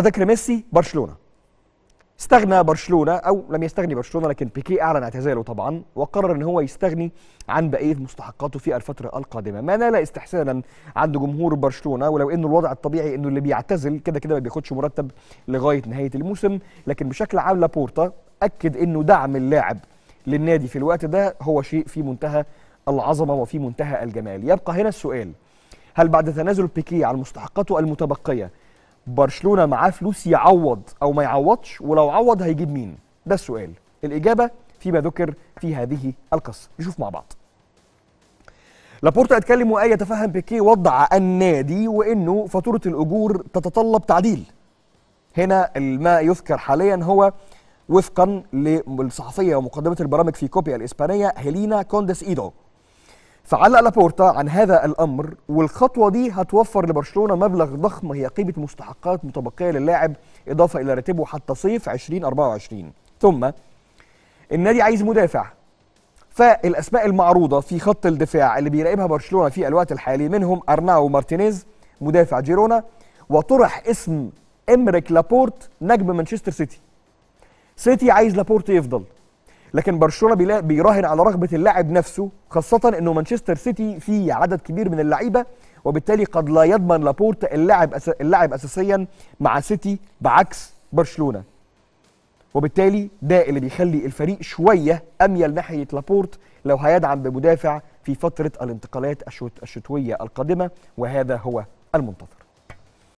ذكر ميسي برشلونه استغنى برشلونه او لم يستغني برشلونه لكن بيكي اعلن اعتزاله طبعا وقرر ان هو يستغني عن بقيه مستحقاته في الفتره القادمه ما نال استحسانا عند جمهور برشلونه ولو انه الوضع الطبيعي انه اللي بيعتزل كده كده ما بياخدش مرتب لغايه نهايه الموسم لكن بشكل عام لابورتا اكد انه دعم اللاعب للنادي في الوقت ده هو شيء في منتهى العظمه وفي منتهى الجمال يبقى هنا السؤال هل بعد تنازل بيكي عن مستحقاته المتبقيه برشلونه معاه فلوس يعوض او ما يعوضش ولو عوض هيجيب مين ده السؤال الاجابه فيما ذكر في هذه القصه نشوف مع بعض لابورتا اتكلم وقال يتفهم بيكيه وضع النادي وانه فاتوره الاجور تتطلب تعديل هنا ما يذكر حاليا هو وفقا للصحفيه ومقدمه البرامج في كوبيا الاسبانيه هيلينا كوندس ايدو فعلق لابورتا عن هذا الامر والخطوه دي هتوفر لبرشلونه مبلغ ضخم هي قيمه مستحقات متبقيه للاعب اضافه الى راتبه حتى صيف 2024 ثم النادي عايز مدافع فالاسماء المعروضه في خط الدفاع اللي بيراقبها برشلونه في الوقت الحالي منهم ارناو مارتينيز مدافع جيرونا وطرح اسم امريك لابورت نجم مانشستر سيتي سيتي عايز لابورت يفضل لكن برشلونه بيراهن على رغبه اللاعب نفسه خاصه انه مانشستر سيتي فيه عدد كبير من اللعيبه وبالتالي قد لا يضمن لابورتا اللاعب اللاعب اساسيا مع سيتي بعكس برشلونه وبالتالي ده اللي بيخلي الفريق شويه اميل ناحيه لابورت لو هيدعم بمدافع في فتره الانتقالات الشتويه القادمه وهذا هو المنتظر